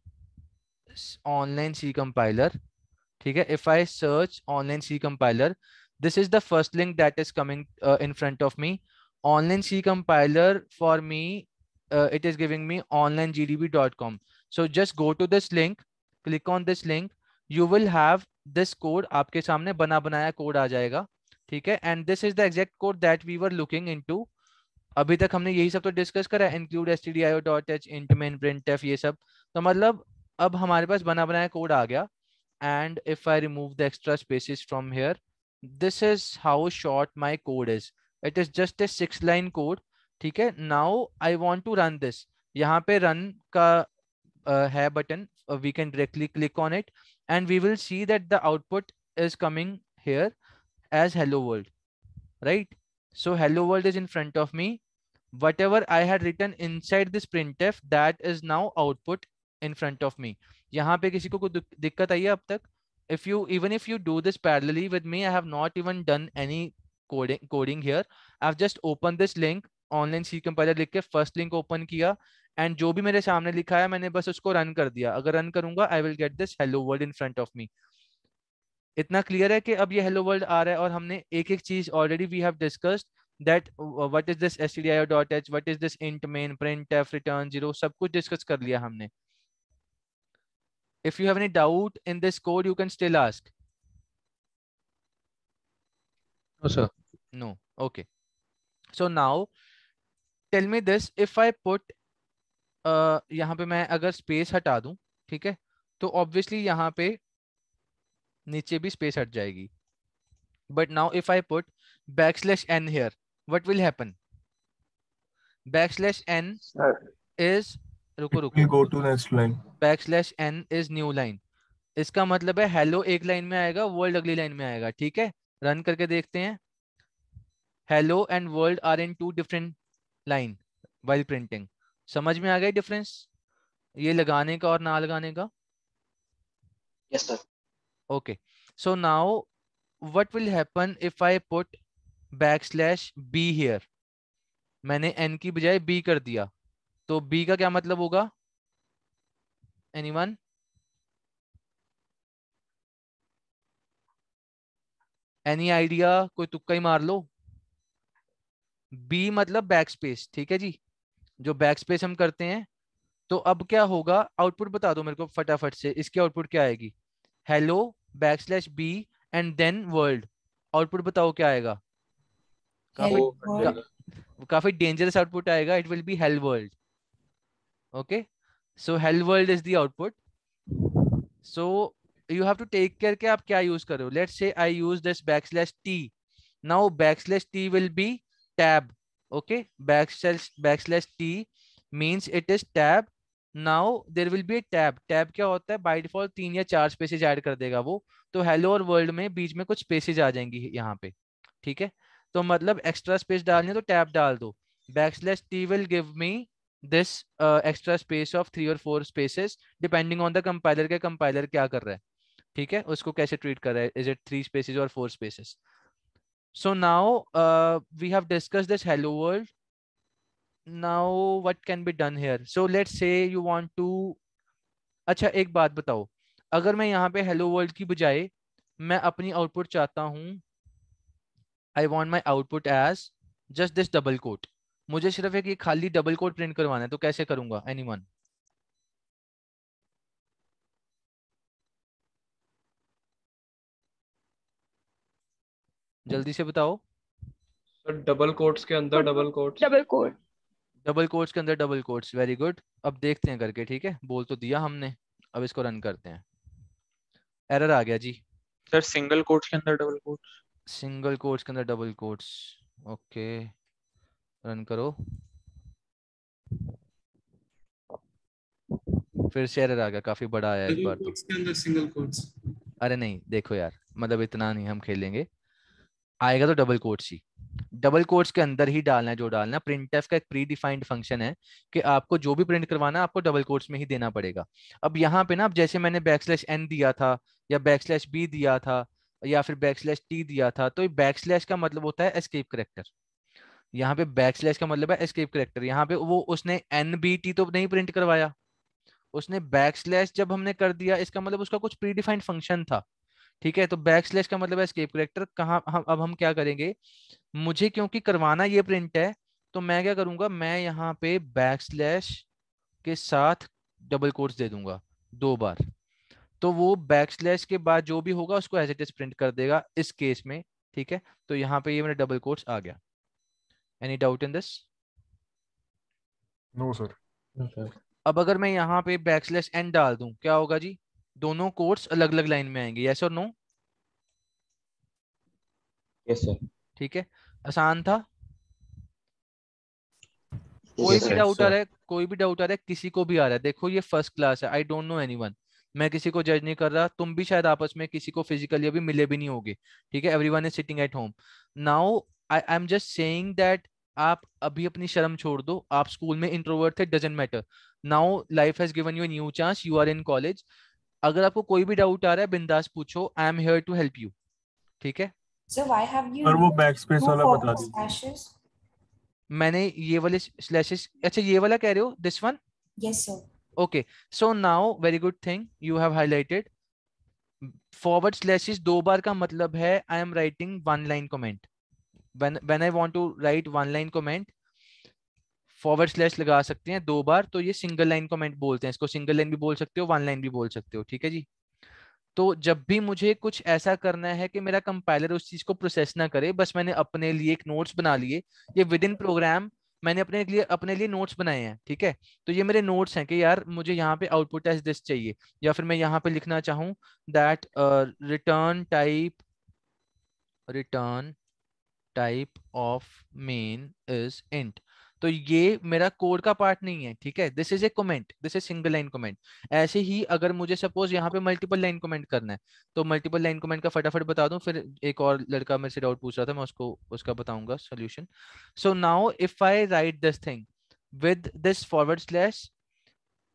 Speaker 1: online C compiler, ठीक है if I search online C compiler, this is the first link that is coming uh, in front of me. Online C compiler for me, uh, it is giving me onlinegdb.com. So just go to this link, click on this link, you will have this code आपके सामने बना बनाया code आ जाएगा ठीक है and this is the exact code that we were looking into Uh, अभी तक हमने यही सब तो डिस्कस करा include S T D I dot H int main printf ये सब तो मतलब अब हमारे पास बना बनाया कोड आ गया and if I remove the extra spaces from here this is how short my code is it is just a six line code ठीक है now I want to run this यहाँ पे रन का uh, है button we can directly click on it and we will see that the output is coming here as hello world right so hello world is in front of me whatever I had written inside this printf that is now output in front of me. यहाँ पे किसी को कोई दिक्कत आई है अब तक if you even if you do this parallelly with me, I have not even done any coding coding here. I've just opened this link online C compiler लिख के first link open किया and जो भी मेरे सामने लिखा है मैंने बस उसको रन कर दिया अगर रन करूंगा I will get this hello world in front of me इतना क्लियर है कि अब ये हेलो वर्ल्ड आ रहा है और हमने एक एक चीज already we have discussed that what is this stdio dot h what is this int main printf return zero सब कुछ discuss कर लिया हमने if you have any doubt in this code you can still ask no sir no okay so now tell me this if i put uh, yahan pe main agar space hata dun theek hai to obviously yahan pe niche bhi space hat jayegi but now if i put backslash n here what will happen? Backslash n is रुको we go to next line. Backslash n is new line. इसका मतलब है हेलो एक लाइन में आएगा वर्ल्ड अगली लाइन में आएगा ठीक है रन करके देखते हैं hello and world are in two different line while printing समझ में आ गया डिफरेंस ये लगाने का और ना लगाने का yes sir okay so now what will happen if I put backslash B here मैंने एन की बजाय बी कर दिया तो बी का क्या मतलब होगा एनी वन एनी आइडिया कोई तुक्का ही मार लो बी मतलब बैक स्पेस ठीक है जी जो बैक स्पेस हम करते हैं तो अब क्या होगा आउटपुट बता दो मेरे को फटाफट से इसकी आउटपुट क्या आएगी hello backslash B and then world output बताओ क्या आएगा काफी काफी डेंजरस आउटपुट आएगा it will be hell world okay so hell world is the output so you have to take care के आप क्या यूज करो let's say I use this backslash T now backslash T will be tab okay backslash backslash t means it is tab now there will be a tab tab क्या होता है बाय डिफॉल्ट तीन या चार स्पेसेस ऐड कर देगा वो तो हेलो और वर्ल्ड में बीच में कुछ स्पेसेस आ जाएंगी यहां पे ठीक है तो मतलब एक्स्ट्रा स्पेस डालनी है तो टैप डाल दो backslash T will give me this extra space of three और four spaces depending on the compiler के कंपाइलर क्या कर रहा है ठीक है उसको कैसे ट्रीट कर रहा है इज इट थ्री स्पेसेस और four spaces so now we have discuss this hello world now now can be done here so let say you want to अच्छा एक बात बताओ अगर मैं यहाँ पे हेलो वर्ल्ड की बजाय मैं अपनी आउटपुट चाहता हूँ I want my output as just this double quote मुझे सिर्फ एक खाली डबल कोट प्रिंट करवाना है तो कैसे करूंगा एनी वन जल्दी से बताओ डबल कोट्स के अंदर double quotes double quote double quotes के अंदर डबल कोट्स वेरी गुड अब देखते हैं करके ठीक है बोल तो दिया हमने अब इसको रन करते हैं एरर आ गया जी सर सिंगल कोट्स के अंदर डबल कोट्स सिंगल कोट्स के अंदर डबल कोट्स ओके रन करो फिर से एरर आ गया काफी बड़ा आया एक बार तो के अंदर सिंगल कोट्स अरे नहीं देखो यार मतलब इतना नहीं हम खेलेंगे आएगा तो डबल कोट्स ही डबल कोट्स के अंदर ही डालना है जो डालना प्रिंट एफ का एक प्री डिफाइंड फंक्शन है कि आपको जो भी प्रिंट करवाना है आपको डबल कोट्स में ही देना पड़ेगा अब यहाँ पे ना अब जैसे मैंने बैक स्लैश एन दिया था या बैक स्लैश बी दिया था या फिर बैक स्लैश टी दिया था तो बैक स्लैश का मतलब होता है एस्केप करेक्टर यहाँ पे बैक स्लैश का मतलब है एस्केप करेक्टर यहाँ पे वो उसने एन बी टी तो नहीं प्रिंट करवाया उसने बैक स्लैश जब हमने कर दिया इसका मतलब उसका कुछ प्रीडिफाइंड फंक्शन था ठीक है तो बैक स्लैश का मतलब है स्केप करेक्टर कहाँ हम अब हम क्या करेंगे मुझे क्योंकि करवाना ये प्रिंट है तो मैं क्या करूंगा मैं यहाँ पे बैक स्लैश के साथ डबल कोट्स दे दूंगा दो बार तो वो बैक स्लैश के बाद जो भी होगा उसको एज इट इज प्रिंट कर देगा इस केस में ठीक है तो यहाँ पे ये मेरा डबल कोर्स आ गया any doubt in this no sir अब अगर मैं यहाँ पे बैक स्लैश एंड डाल दू क्या होगा जी दोनों कोर्स अलग अलग लाइन में आएंगे यस और नो यस सर ठीक है आसान था yes, कोई भी डाउट आ रहा है कोई भी डाउट आ रहा है किसी को भी आ रहा है देखो ये फर्स्ट क्लास है आई डोंट नो एनीवन मैं किसी को जज नहीं कर रहा तुम भी शायद आपस में किसी को फिजिकली अभी मिले भी नहीं होगे ठीक है everyone is sitting at home now I I am just saying that आप अभी अपनी शर्म छोड़ दो आप स्कूल में इंट्रोवर्ट थे doesn't matter now life has given you new chance you are in college अगर आपको कोई भी डाउट आ रहा है बिंदास पूछो I am here to help you ठीक है सर व्हाई हैव यू और वो बैक स्पेस वाला बता दीजिए मैंने ये वाले स्लैशेस अच्छा ये वाला कह रहे हो this one yes sir okay so now very good thing you have highlighted forward slashes दो बार ka matlab hai i am writing one line comment when i want to write one line comment forward slash laga sakte hain do bar तो ये सिंगल लाइन comment बोलते हैं इसको सिंगल लाइन भी बोल सकते हो वन लाइन भी बोल सकते हो ठीक है जी तो जब भी मुझे कुछ ऐसा करना है कि मेरा कंपाइलर उस चीज को प्रोसेस ना करे बस मैंने अपने लिए एक नोट्स बना लिए ये विद इन प्रोग्राम मैंने अपने लिए अपने लिए नोट्स बनाए हैं ठीक है तो ये मेरे नोट्स हैं कि यार मुझे यहाँ पे आउटपुट एज दिस चाहिए या फिर मैं यहाँ पे लिखना चाहूँ that return type return type of main is int तो ये मेरा कोड का पार्ट नहीं है ठीक है this is a comment this is single line comment ऐसे ही अगर मुझे सपोज यहाँ पे मल्टीपल लाइन कमेंट करना है तो मल्टीपल लाइन कमेंट का फटाफट बता दूं फिर एक और लड़का मेरे से डाउट पूछ रहा था मैं उसको उसका बताऊंगा solution so now if I write this thing with this forward slash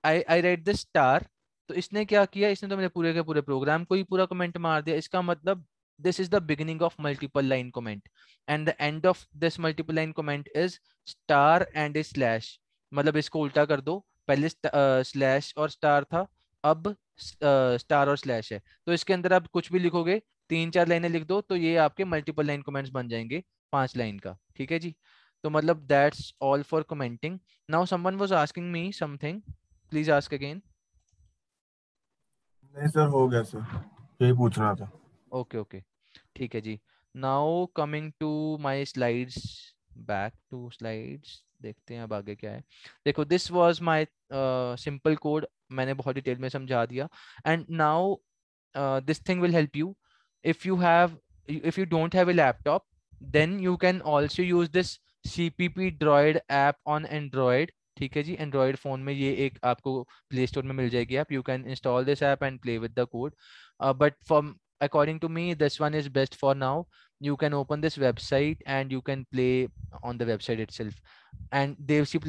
Speaker 1: I I write this star तो इसने क्या किया इसने तो मेरे पूरे के पूरे प्रोग्राम को ही पूरा कमेंट मार दिया इसका मतलब this is the beginning of multiple line comment and the end of this multiple line comment is star and a slash मतलब इसको उल्टा कर दो पहले स्लैश और स्टार था अब स्टार और स्लैश है तो इसके अंदर आप कुछ भी लिखोगे तीन चार लाइनें लिख दो तो ये आपके मल्टीपल लाइन कमेंट्स बन जाएंगे पांच लाइन का ठीक है जी तो मतलब that's all for commenting now someone was asking me something please ask again नहीं सर हो गया सर यही पूछना था ओके ओके ठीक है जी now coming to my slides back to slides देखते हैं अब आगे क्या है देखो this was my simple code मैंने बहुत डिटेल में समझा दिया and now this thing will help you if you have if you don't have a laptop then you can also use this C P P droid app on Android ठीक है जी एंड्रॉयड फोन में ये एक आपको प्ले स्टोर में मिल जाएगी आप you can install this app and play with the code but from according to me this one is best for now you can open this website and you can play on the website itself and dev c++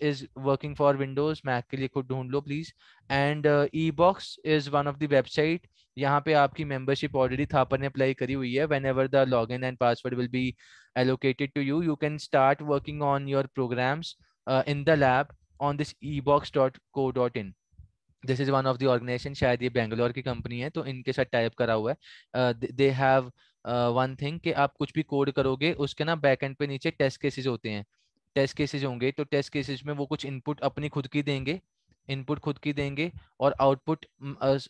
Speaker 1: is working for windows mac ke liye khud dhoond lo please and uh, ebox is one of the website यहाँ पे आपकी मेंबरशिप ऑलरेडी थापर ने अप्लाई करी हुई है whenever the log in and password will be allocated to you you can start working on your programs in the lab on this e box dot co dot in this is one of the organisation शायद ये बेंगलोर की कंपनी है तो इनके साथ टाइप करा हुआ है दे हैव वन थिंग कि आप कुछ भी कोड करोगे उसके ना बैक एंड पे नीचे टेस्ट केसेज होते हैं टेस्ट केसेज होंगे तो टेस्ट केसेज में वो कुछ इनपुट अपनी खुद की देंगे इनपुट खुद की देंगे और आउटपुट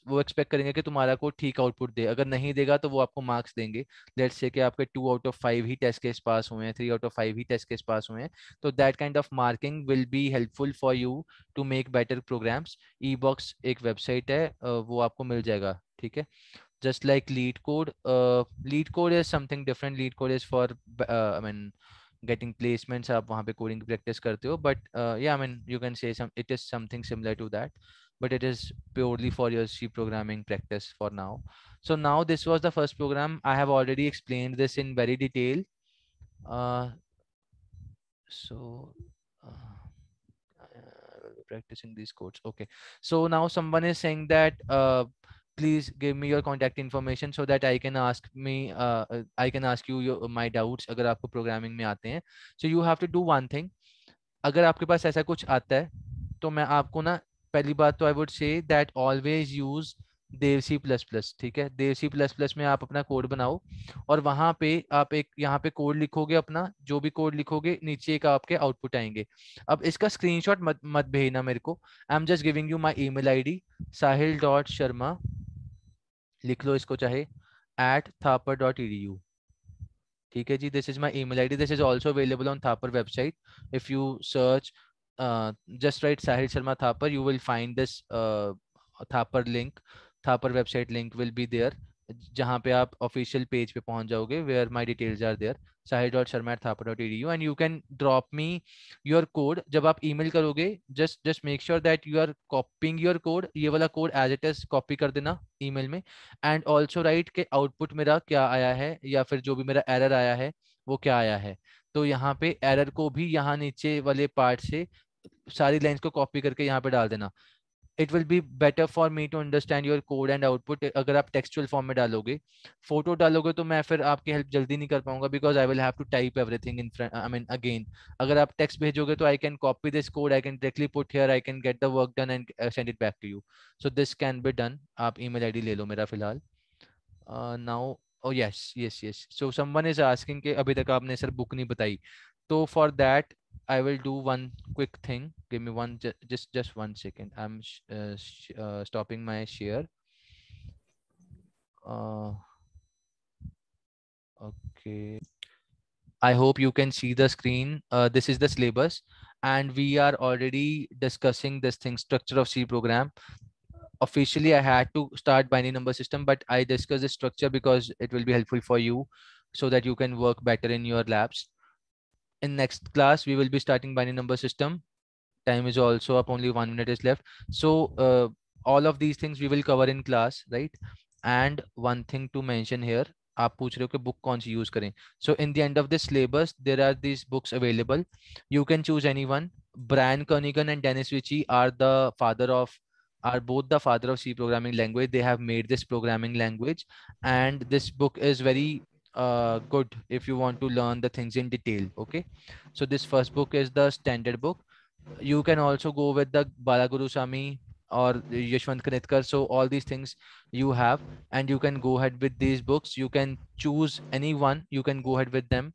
Speaker 1: वो एक्सपेक्ट करेंगे कि तुम्हारा को ठीक आउटपुट दे अगर नहीं देगा तो वो आपको मार्क्स देंगे लेट्स से कि आपके टू आउट ऑफ फाइव ही टेस्ट केस पास हुए हैं थ्री आउट ऑफ फाइव ही टेस्ट केस पास हुए हैं तो that kind of marking will be helpful for you to make better programs e box एक वेबसाइट है वो आपको मिल जाएगा ठीक है just like LeetCode LeetCode is something different LeetCode is for I mean getting placements आप वहाँ coding practice करते but uh, yeah I mean you can say some it is something similar to that but it is purely for your C programming practice for now so now this was the first program I have already explained this in very detail uh, so uh, practicing these codes okay so now someone is saying that uh, please give me your contact information so that I can ask me uh, I can ask you your, my doubts अगर आपको programming में आते हैं so you have to do one thing अगर आपके पास ऐसा कुछ आता है तो मैं आपको ना पहली बात तो I would say that always use Dev C plus plus ठीक है देवसी प्लस प्लस में आप अपना कोड बनाओ और वहां पे आप एक यहाँ पे कोड लिखोगे अपना जो भी कोड लिखोगे नीचे एक आपके आउटपुट आएंगे अब इसका स्क्रीनशॉट मत मत भेजना मेरे को I am just giving you my email ID Sahil dot Sharma लिख लो इसको चाहे at Thapar dot E D U ठीक है जी this is my email I D this is also available on Thapar website if you search just write Sahil Sharma Thapar you will find this Thapar link Thapar website link will be there जहाँ पे आप ऑफिशियल पेज पे पहुंच जाओगे where my details are there Sahil dot Sharma at Thapar dot E U and you can drop me your code जब आप ई मेल करोगे just just make sure that you are copying your code ये वाला code as it is copy कर देना ई मेल में एंड ऑल्सो राइट के आउटपुट मेरा क्या आया है या फिर जो भी मेरा एरर आया है वो क्या आया है तो यहाँ पे एरर को भी यहाँ नीचे वाले पार्ट से सारी लाइन्स को कॉपी करके यहाँ पे डाल देना it will be better for me to understand your code and output अगर आप टेक्सचुअल फॉर्म में डालोगे फोटो डालोगे तो मैं फिर आपकी हेल्प जल्दी नहीं कर पाऊंगा because I will have to type everything in front I mean again अगर आप टेक्स भेजोगे तो I can copy this code I can directly put here I can get the work done and send it back to you so this can be done आप ईमेल आईडी ले लो मेरा फिलहाल now oh yes yes yes so Suman is asking कि अभी तक आपने सर बुक नहीं बताई तो for that I will do one quick thing. Give me one, ju just just one second. I'm uh, uh, stopping my share. Uh, okay. I hope you can see the screen. Uh, this is the syllabus and we are already discussing this thing structure of C program. Officially, I had to start binary number system, but I discussed the structure because it will be helpful for you so that you can work better in your labs in next class we will be starting binary number system time is also up only one minute is left so uh, all of these things we will cover in class right and one thing to mention here आप पूछ रहे हो कि बुक कौन सी यूज करें so in the end of the syllabus there are this books available you can choose any one Brian Kernighan and Dennis Ritchie are both the father of C programming language. They have made this programming language, and this book is very uh, good if you want to learn the things in detail. Okay. So this first book is the standard book. You can also go with the Balaguru Sami or Yashwant Kanitkar. So all these things you have and you can go ahead with these books. You can choose any one. You can go ahead with them.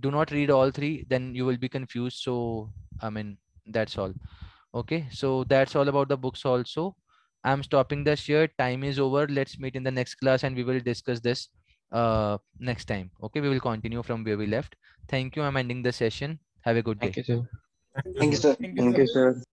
Speaker 1: Do not read all three. Then you will be confused. So, I mean, that's all. Okay. So that's all about the books also. I'm stopping this here. Time is over. Let's meet in the next class and we will discuss this uh, next time. Okay, we will continue from where we left. Thank you. I'm ending the session. Have a good Thank day. You, Thank, Thank you, sir. Thank you, sir. Thank you, sir.